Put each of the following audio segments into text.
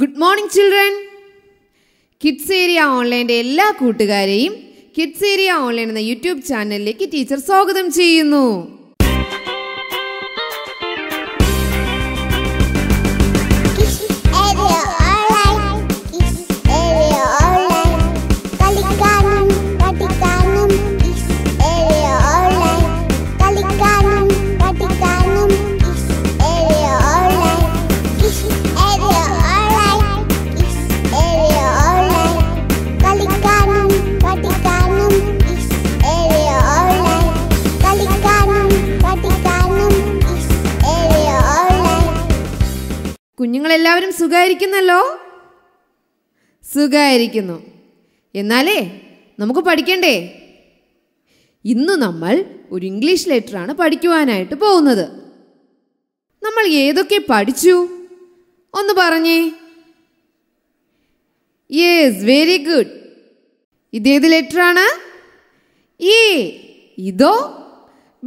Good morning children kids area ഓൺലൈൻ്റെ എല്ലാ കൂട്ടുകാരെയും കിഡ്സ് ഏരിയ ഓൺലൈൻ എന്ന യൂട്യൂബ് ചാനലിലേക്ക് ടീച്ചർ സ്വാഗതം ചെയ്യുന്നു നിങ്ങളെല്ലാവരും സുഖമായിരിക്കുന്നല്ലോ സുഖമായിരിക്കുന്നു എന്നാലേ നമുക്ക് പഠിക്കണ്ടേ ഇന്ന് നമ്മൾ ഒരു ഇംഗ്ലീഷ് ലെറ്ററാണ് പഠിക്കുവാനായിട്ട് പോകുന്നത് നമ്മൾ ഏതൊക്കെ പഠിച്ചു ഒന്ന് പറഞ്ഞേ യേസ് വെരി ഗുഡ് ഇതേത് ലെറ്ററാണ് എ ഇതോ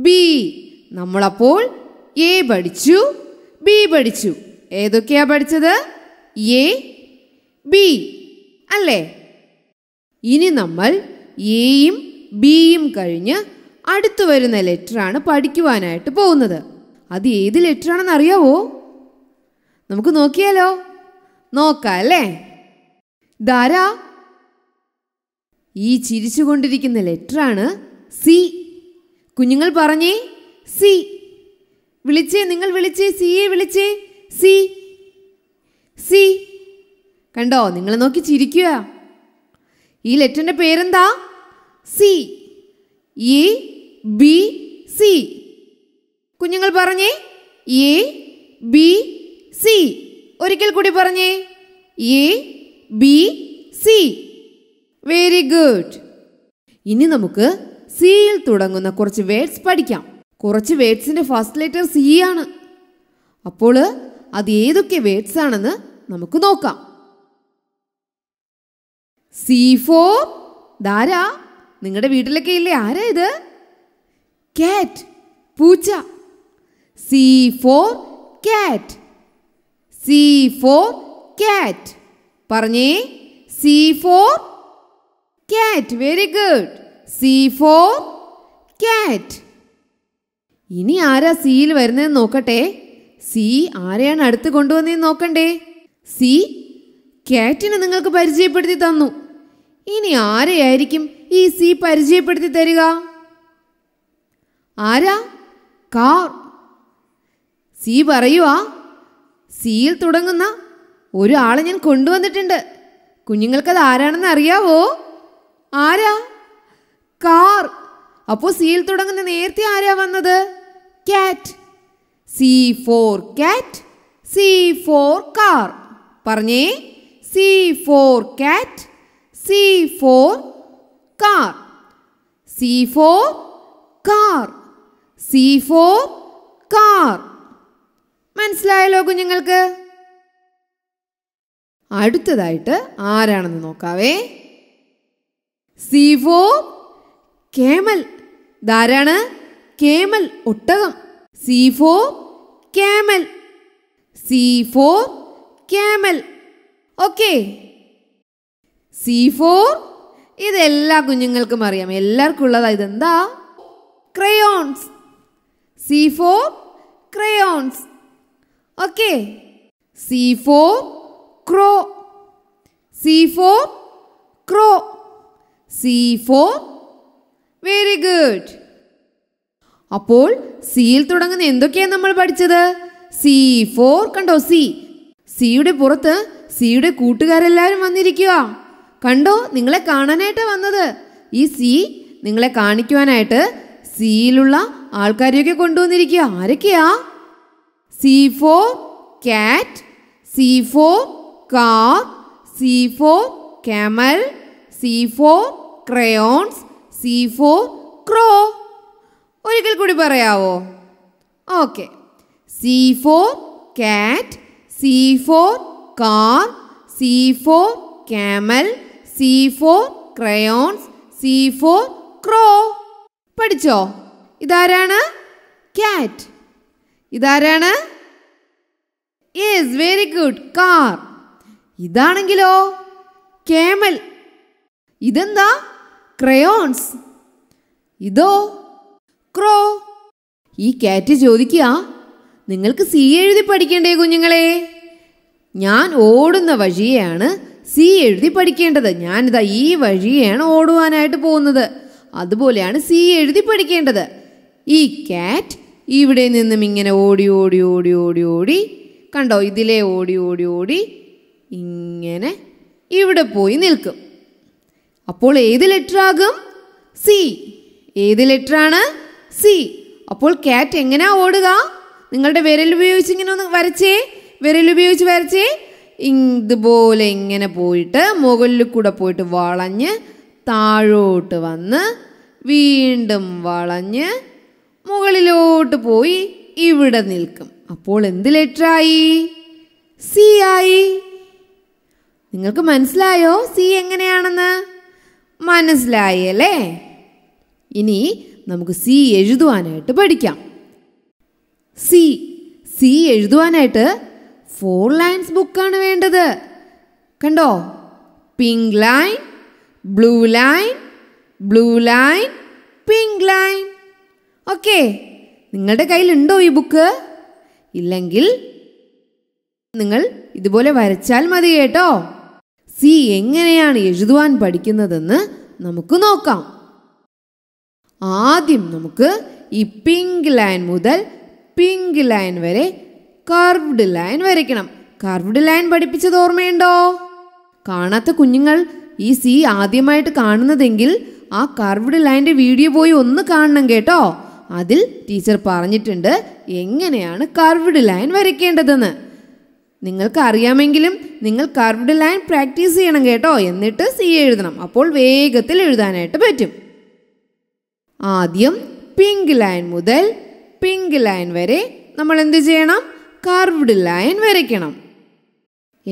ബി നമ്മളപ്പോൾ എ പഠിച്ചു ബി പഠിച്ചു ഏതൊക്കെയാ പഠിച്ചത് എ ബി അല്ലേ ഇനി നമ്മൾ എയും ബിയും കഴിഞ്ഞ് അടുത്തു വരുന്ന ലെറ്ററാണ് പഠിക്കുവാനായിട്ട് പോകുന്നത് അത് ഏത് ലെറ്ററാണെന്ന് അറിയാവോ നമുക്ക് നോക്കിയാലോ നോക്കാം അല്ലേ ധാരാ ഈ ചിരിച്ചുകൊണ്ടിരിക്കുന്ന ലെറ്ററാണ് സി കുഞ്ഞുങ്ങൾ പറഞ്ഞേ സി വിളിച്ചേ നിങ്ങൾ വിളിച്ചേ സിയെ വിളിച്ചേ സി സി കണ്ടോ നിങ്ങൾ നോക്കി ചിരിക്കുക ഈ ലെറ്ററിൻ്റെ പേരെന്താ സി ഇ ബി സി കുഞ്ഞുങ്ങൾ പറഞ്ഞേ എ ബി സി ഒരിക്കൽ കൂടി പറഞ്ഞേ A B C very good ഇനി നമുക്ക് സിയിൽ തുടങ്ങുന്ന കുറച്ച് വേർഡ്സ് പഠിക്കാം കുറച്ച് വേർഡ്സിൻ്റെ ഫസ്റ്റ് ലെറ്റർ സി ആണ് അപ്പോൾ അത് ഏതൊക്കെ വേർഡ്സ് ആണെന്ന് നമുക്ക് നോക്കാം സി ഫോർ ധാരാ നിങ്ങളുടെ വീട്ടിലൊക്കെ ഇല്ലേ ആരാ ഇത് കാറ്റ് പൂച്ച C for cat C for cat പറഞ്ഞേ C for cat very good C for cat ഇനി ആരാ സിയിൽ വരുന്നതെന്ന് നോക്കട്ടെ സി ആരെയാണ് അടുത്ത് കൊണ്ടുവന്നതെന്ന് നോക്കണ്ടേ സി കാറ്റിനെ നിങ്ങൾക്ക് പരിചയപ്പെടുത്തി തന്നു ഇനി ആരെയായിരിക്കും ഈ സി പരിചയപ്പെടുത്തി തരിക ആരാ കാർ സി പറയുവാ സിയിൽ തുടങ്ങുന്ന ഒരാളെ ഞാൻ കൊണ്ടുവന്നിട്ടുണ്ട് കുഞ്ഞുങ്ങൾക്കത് ആരാണെന്ന് അറിയാവോ ആരാ കാർ അപ്പോൾ സിയിൽ തുടങ്ങുന്ന നേരത്തെ ആരാ വന്നത് cat C for cat C for car പറഞ്ഞേ C for cat C for car C for car C for car മനസ്സിലായല്ലോ കുഞ്ഞുങ്ങൾക്ക് അടുത്തതായിട്ട് ആരാണെന്ന് നോക്കാവേ സി ഫോർ കേമൽ ഇതാരാണ് കേമൽ ഒട്ടകം C for camel. C for camel. Okay. C for ഇതെല്ലാ കുഞ്ഞുങ്ങൾക്കും അറിയാം എല്ലാവർക്കും ഉള്ളതാ ഇതെന്താ crayons C for crayons okay C for crow C for crow C for very good അപ്പോൾ സിയിൽ തുടങ്ങുന്ന എന്തൊക്കെയാണ് നമ്മൾ പഠിച്ചത് സി ഫോർ കണ്ടോ സി സിയുടെ പുറത്ത് സിയുടെ കൂട്ടുകാരെല്ലാവരും വന്നിരിക്കുക കണ്ടോ നിങ്ങളെ കാണാനായിട്ട് വന്നത് ഈ സി നിങ്ങളെ കാണിക്കുവാനായിട്ട് സിയിലുള്ള ആൾക്കാരെയൊക്കെ കൊണ്ടുവന്നിരിക്കുക ആരൊക്കെയാ C for cat C for car C for camel C for crayons C for crow ഒരിക്കൽ കൂടി പറയാവോ okay C for cat C for car C for camel C for crayons C for crow പഠിച്ചോ ഇതാരാണ് cat ഇതാരാണ് yes very good car ഇതാണെങ്കിലോ camel ഇതെന്താ crayons ഇതോ crow ഈ കാറ്റ് ചോദിക്കുക നിങ്ങൾക്ക് സി എഴുതി പഠിക്കണ്ടേ കുഞ്ഞുങ്ങളെ ഞാൻ ഓടുന്ന വഴിയാണ് സി എഴുതി പഠിക്കേണ്ടത് ഞാനിതാ ഈ വഴിയാണ് ഓടുവാനായിട്ട് പോകുന്നത് അതുപോലെയാണ് സി എഴുതി പഠിക്കേണ്ടത് ഈ കാറ്റ് ഇവിടെ നിന്നും ഇങ്ങനെ ഓടി ഓടി ഓടി ഓടി ഓടി കണ്ടോ ഇതിലെ ഓടി ഓടി ഓടി ഇങ്ങനെ ഇവിടെ പോയി നിൽക്കും അപ്പോൾ ഏത് ലെറ്റർ ആകും സി ഏത് ലെറ്ററാണ് ആണ് സി അപ്പോൾ കാറ്റ് എങ്ങനെയാ ഓടുക നിങ്ങളുടെ വിരൽ ഉപയോഗിച്ച് ഇങ്ങനെ ഒന്ന് വരച്ചേ വിരൽ ഉപയോഗിച്ച് വരച്ചേ ഇതുപോലെ ഇങ്ങനെ പോയിട്ട് മുകളിൽ കൂടെ പോയിട്ട് വളഞ്ഞ് താഴോട്ട് വന്ന് വീണ്ടും വളഞ്ഞ് മുകളിലോട്ട് പോയി ഇവിടെ നിൽക്കും അപ്പോൾ എന്ത് ലെറ്ററായി സി ആയി നിങ്ങൾക്ക് മനസ്സിലായോ സി എങ്ങനെയാണെന്ന് മനസ്സിലായി അല്ലേ ഇനി നമുക്ക് സി എഴുതുവാനായിട്ട് പഠിക്കാം സി സി എഴുതുവാനായിട്ട് ഫോർ ലൈൻസ് ബുക്കാണ് വേണ്ടത് കണ്ടോ pink line blue line blue line pink line okay നിങ്ങളുടെ കയ്യിലുണ്ടോ ഈ ബുക്ക് ഇല്ലെങ്കിൽ നിങ്ങൾ ഇതുപോലെ വരച്ചാൽ മതി കേട്ടോ സി എങ്ങനെയാണ് എഴുതുവാൻ പഠിക്കുന്നതെന്ന് നമുക്ക് നോക്കാം ആദ്യം നമുക്ക് ഈ പിങ്ക് ലൈൻ മുതൽ പിങ്ക് ലൈൻ വരെ കർവ്ഡ് ലൈൻ വരയ്ക്കണം കർവ്ഡ് ലൈൻ പഠിപ്പിച്ചത് ഓർമ്മയുണ്ടോ കാണാത്ത കുഞ്ഞുങ്ങൾ ഈ സി ആദ്യമായിട്ട് കാണുന്നതെങ്കിൽ ആ കർവ്ഡ് ലൈൻ്റെ വീഡിയോ പോയി ഒന്ന് കാണണം കേട്ടോ അതിൽ ടീച്ചർ പറഞ്ഞിട്ടുണ്ട് എങ്ങനെയാണ് കർവ്ഡ് ലൈൻ വരയ്ക്കേണ്ടതെന്ന് നിങ്ങൾക്ക് അറിയാമെങ്കിലും നിങ്ങൾ കർവ്ഡ് ലൈൻ പ്രാക്ടീസ് ചെയ്യണം കേട്ടോ എന്നിട്ട് സി എഴുതണം അപ്പോൾ വേഗത്തിൽ എഴുതാനായിട്ട് പറ്റും ആദ്യം പിങ്ക് ലൈൻ മുതൽ പിങ്ക് ലൈൻ വരെ നമ്മൾ എന്ത് ചെയ്യണം കർവ്ഡ് ലൈൻ വരയ്ക്കണം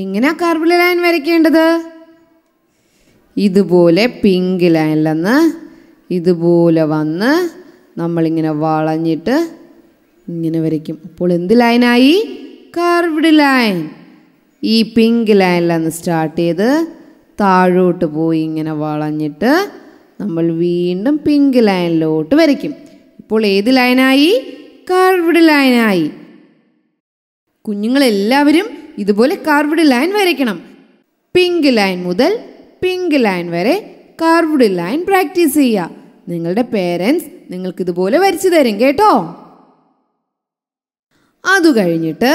എങ്ങനെയാ കർവ്ഡ് ലൈൻ വരയ്ക്കേണ്ടത് ഇതുപോലെ പിങ്ക് ലൈനിലെന്ന് നിന്ന് ഇതുപോലെ വന്ന് നമ്മളിങ്ങനെ വളഞ്ഞിട്ട് ഇങ്ങനെ വരയ്ക്കും അപ്പോൾ എന്ത് ലൈനായി കർവ്ഡ് ലൈൻ ഈ പിങ്ക് ലൈനിൽ നിന്ന് സ്റ്റാർട്ട് ചെയ്ത് താഴോട്ട് പോയി ഇങ്ങനെ വളഞ്ഞിട്ട് നമ്മൾ വീണ്ടും പിങ്ക് ലൈനിലോട്ട് വരയ്ക്കും ഇപ്പോൾ ഏത് ലൈനായി കാർവ്ഡ് ലൈനായി കുഞ്ഞുങ്ങളെല്ലാവരും ഇതുപോലെ കാർവ്ഡ് ലൈൻ വരയ്ക്കണം പിങ്ക് ലൈൻ മുതൽ പിങ്ക് ലൈൻ വരെ കാർവ്ഡ് ലൈൻ പ്രാക്ടീസ് ചെയ്യുക നിങ്ങളുടെ പേരൻസ് നിങ്ങൾക്ക് ഇതുപോലെ വരച്ചു തരും കേട്ടോ അതു കഴിഞ്ഞിട്ട്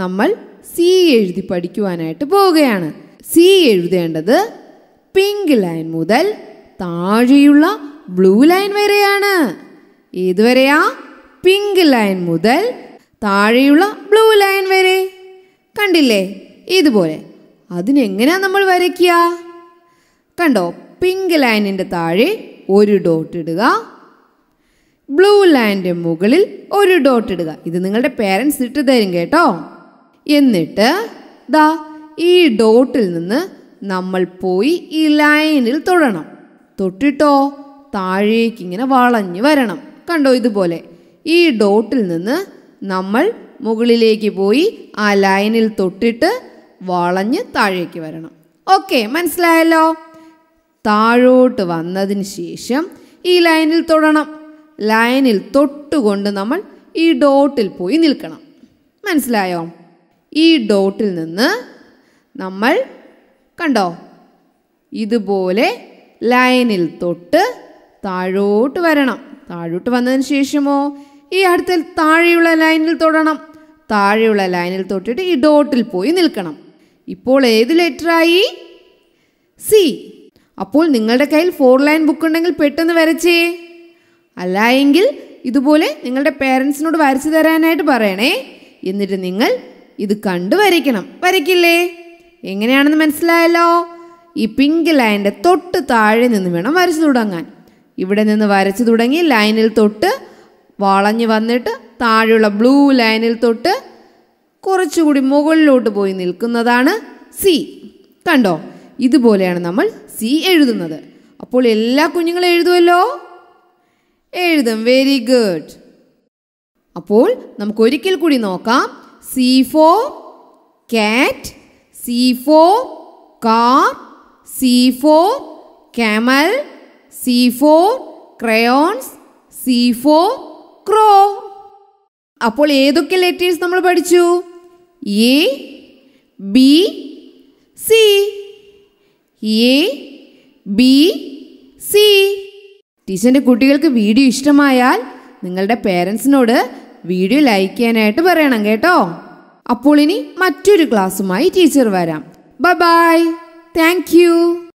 നമ്മൾ സി എഴുതി പഠിക്കുവാനായിട്ട് പോവുകയാണ് സി എഴുതേണ്ടത് പിങ്ക് ലൈൻ മുതൽ താഴെയുള്ള ബ്ലൂ ലൈൻ വരെയാണ് ഏതുവരെയാ പിങ്ക് ലൈൻ മുതൽ താഴെയുള്ള ബ്ലൂ ലൈൻ വരെ കണ്ടില്ലേ ഇതുപോലെ അതിനെങ്ങനെയാ നമ്മൾ വരയ്ക്കുക കണ്ടോ പിങ്ക് ലൈനിൻ്റെ താഴെ ഒരു ഡോട്ട് ഇടുക ബ്ലൂ ലൈൻ്റെ മുകളിൽ ഒരു ഡോട്ട് ഇടുക ഇത് നിങ്ങളുടെ പേരൻസ് ഇട്ട് തരും കേട്ടോ എന്നിട്ട് ദാ ഈ ഡോട്ടിൽ നിന്ന് നമ്മൾ പോയി ഈ ലൈനിൽ തൊടണം തൊട്ടിട്ടോ താഴേക്ക് ഇങ്ങനെ വളഞ്ഞു വരണം കണ്ടോ ഇതുപോലെ ഈ ഡോട്ടിൽ നിന്ന് നമ്മൾ മുകളിലേക്ക് പോയി ആ ലൈനിൽ തൊട്ടിട്ട് വളഞ്ഞ് താഴേക്ക് വരണം ഓക്കെ മനസ്സിലായല്ലോ താഴോട്ട് വന്നതിന് ശേഷം ഈ ലൈനിൽ തൊടണം ലൈനിൽ തൊട്ടുകൊണ്ട് നമ്മൾ ഈ ഡോട്ടിൽ പോയി നിൽക്കണം മനസ്സിലായോ ഈ ഡോട്ടിൽ നിന്ന് നമ്മൾ കണ്ടോ ഇതുപോലെ ലൈനിൽ തൊട്ട് താഴോട്ട് വരണം താഴോട്ട് വന്നതിന് ശേഷമോ ഈ അടുത്ത താഴെയുള്ള ലൈനിൽ തൊടണം താഴെയുള്ള ലൈനിൽ തൊട്ടിട്ട് ഈ ഡോട്ടിൽ പോയി നിൽക്കണം ഇപ്പോൾ ഏത് ലെറ്ററായി സി അപ്പോൾ നിങ്ങളുടെ കയ്യിൽ ഫോർ ലൈൻ ബുക്ക് ഉണ്ടെങ്കിൽ പെട്ടെന്ന് വരച്ചേ അല്ല എങ്കിൽ ഇതുപോലെ നിങ്ങളുടെ പേരൻസിനോട് വരച്ചു തരാനായിട്ട് പറയണേ എന്നിട്ട് നിങ്ങൾ ഇത് കണ്ടു വരയ്ക്കണം വരയ്ക്കില്ലേ എങ്ങനെയാണെന്ന് മനസ്സിലായല്ലോ ഈ പിങ്ക് ലൈൻ്റെ തൊട്ട് താഴെ നിന്ന് വേണം വരച്ചു തുടങ്ങാൻ ഇവിടെ നിന്ന് വരച്ചു തുടങ്ങി ലൈനിൽ തൊട്ട് വളഞ്ഞു വന്നിട്ട് താഴെയുള്ള ബ്ലൂ ലൈനിൽ തൊട്ട് കുറച്ചുകൂടി മുകളിലോട്ട് പോയി നിൽക്കുന്നതാണ് സി കണ്ടോ ഇതുപോലെയാണ് നമ്മൾ സി എഴുതുന്നത് അപ്പോൾ എല്ലാ കുഞ്ഞുങ്ങളും എഴുതുമല്ലോ എഴുതും വെരി ഗുഡ് അപ്പോൾ നമുക്ക് ഒരിക്കൽ കൂടി നോക്കാം C for cat C for car, C for camel, C for crayons, C for crow. അപ്പോൾ ഏതൊക്കെ ലെറ്റേഴ്സ് നമ്മൾ പഠിച്ചു A B C A B C ടീച്ചറിൻ്റെ കുട്ടികൾക്ക് വീഡിയോ ഇഷ്ടമായാൽ നിങ്ങളുടെ പേരൻസിനോട് വീഡിയോ ലൈക്ക് ചെയ്യാനായിട്ട് പറയണം കേട്ടോ അപ്പോൾ ഇനി മറ്റൊരു ക്ലാസ്സുമായി ടീച്ചർ വരാം ബൈ ബൈ താങ്ക്